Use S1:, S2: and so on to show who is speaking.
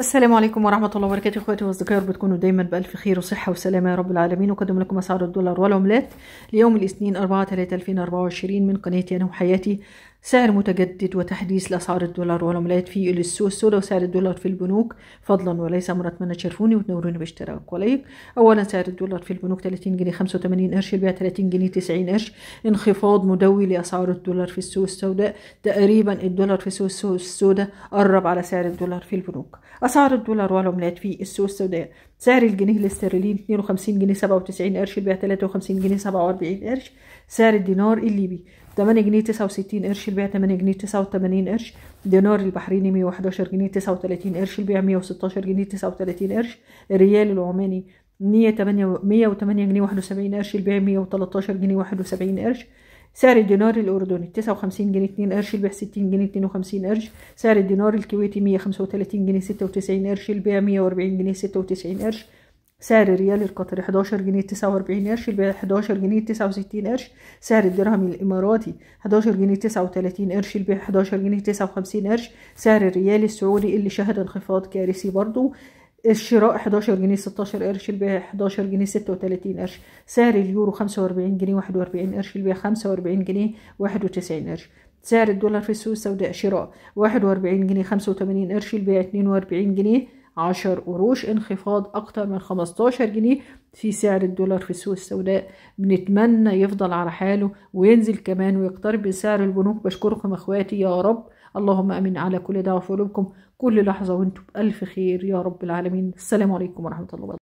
S1: السلام عليكم ورحمة الله وبركاته اخواتي واصدقائي رب تكونوا دايما بألف خير وصحة وسلامة يا رب العالمين وقدم لكم أسعار الدولار والعملات ليوم الاثنين 4 3 2024 من قناتي أنا وحياتي سعر متجدد وتحديث لأسعار الدولار والعملات في السوق السوداء وسعر الدولار في البنوك فضلا وليس امر اتمنى تشرفوني وتنوروني باشتراك ولايك أولا سعر الدولار في البنوك 30 جنيه 85 قرش البيع 30 جنيه 90 قرش انخفاض مدوي لأسعار الدولار في السوق السوداء تقريبا الدولار في السوق السوداء قرب على سعر الدولار في البنوك أسعار الدولار والعملات في السوق السوداء سعر الجنيه الاسترليني 52 جنيه 97 قرش البيع 53 جنيه 47 قرش سعر الدينار الليبي 8 جنيه 69 قرش البيع 8 جنيه 89 قرش دينار البحريني 111 جنيه 39 قرش البيع 116 جنيه 39 قرش الريال العماني 108 جنيه 71 قرش البيع 113 جنيه 71 قرش سعر الدينار الأردني 59 جنيه 2 قرش البيع 60 جنيه 52 قرش سعر الدينار الكويتي 135 جنيه 96 قرش البيع 140 جنيه 96 قرش سعر الريال القطري 11 جنيه 49 قرش البيع 11 جنيه 69 قرش سعر الدرهم الاماراتي 11 جنيه 39 قرش البيع 11 جنيه 59 قرش سعر الريال السعودي اللي شهد انخفاض كارثي برضو الشراء 11 جنيه 16 قرش البيع 11 جنيه 36 قرش سعر اليورو 45 جنيه 41 قرش البيع 45 جنيه 91 قرش سعر الدولار في السوق السوداء شراء 41 جنيه 85 قرش البيع 42 جنيه عشر قروش انخفاض أكتر من 15 جنيه في سعر الدولار في السوق السوداء بنتمنى يفضل على حاله وينزل كمان ويقترب من سعر البنوك بشكركم اخواتي يا رب اللهم امين على كل دعوة في قلوبكم كل لحظة وانتم بألف خير يا رب العالمين السلام عليكم ورحمة الله وبركاته